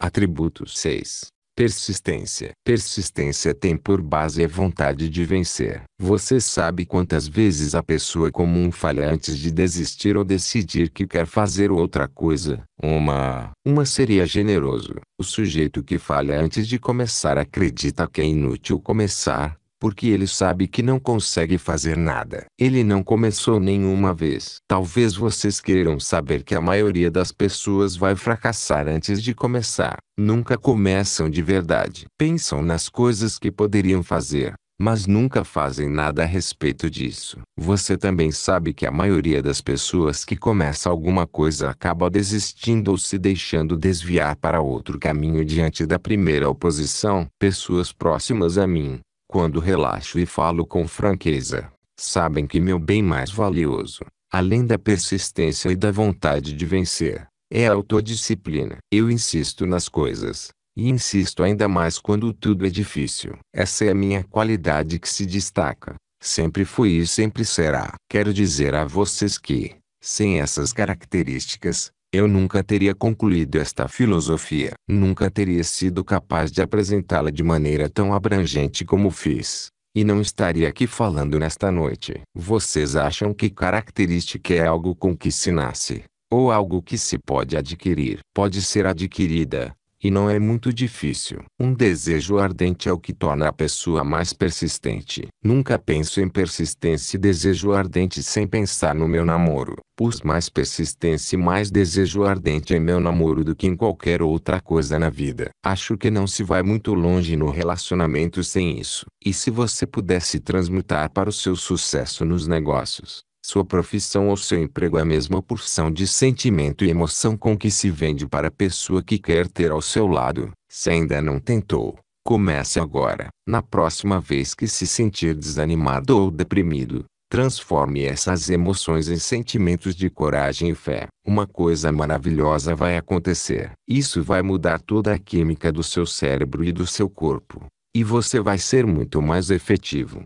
Atributo 6. Persistência. Persistência tem por base a vontade de vencer. Você sabe quantas vezes a pessoa comum falha antes de desistir ou decidir que quer fazer outra coisa. Uma, uma seria generoso. O sujeito que falha antes de começar acredita que é inútil começar, porque ele sabe que não consegue fazer nada. Ele não começou nenhuma vez. Talvez vocês queiram saber que a maioria das pessoas vai fracassar antes de começar. Nunca começam de verdade. Pensam nas coisas que poderiam fazer, mas nunca fazem nada a respeito disso. Você também sabe que a maioria das pessoas que começa alguma coisa acaba desistindo ou se deixando desviar para outro caminho diante da primeira oposição. Pessoas próximas a mim quando relaxo e falo com franqueza, sabem que meu bem mais valioso, além da persistência e da vontade de vencer, é a autodisciplina. Eu insisto nas coisas, e insisto ainda mais quando tudo é difícil. Essa é a minha qualidade que se destaca. Sempre fui e sempre será. Quero dizer a vocês que, sem essas características, eu nunca teria concluído esta filosofia. Nunca teria sido capaz de apresentá-la de maneira tão abrangente como fiz. E não estaria aqui falando nesta noite. Vocês acham que característica é algo com que se nasce, ou algo que se pode adquirir? Pode ser adquirida, e não é muito difícil. Um desejo ardente é o que torna a pessoa mais persistente. Nunca penso em persistência e desejo ardente sem pensar no meu namoro. Pus mais persistência e mais desejo ardente em meu namoro do que em qualquer outra coisa na vida. Acho que não se vai muito longe no relacionamento sem isso. E se você pudesse transmutar para o seu sucesso nos negócios, sua profissão ou seu emprego é a mesma porção de sentimento e emoção com que se vende para a pessoa que quer ter ao seu lado. Se ainda não tentou, comece agora. Na próxima vez que se sentir desanimado ou deprimido, transforme essas emoções em sentimentos de coragem e fé. Uma coisa maravilhosa vai acontecer. Isso vai mudar toda a química do seu cérebro e do seu corpo. E você vai ser muito mais efetivo.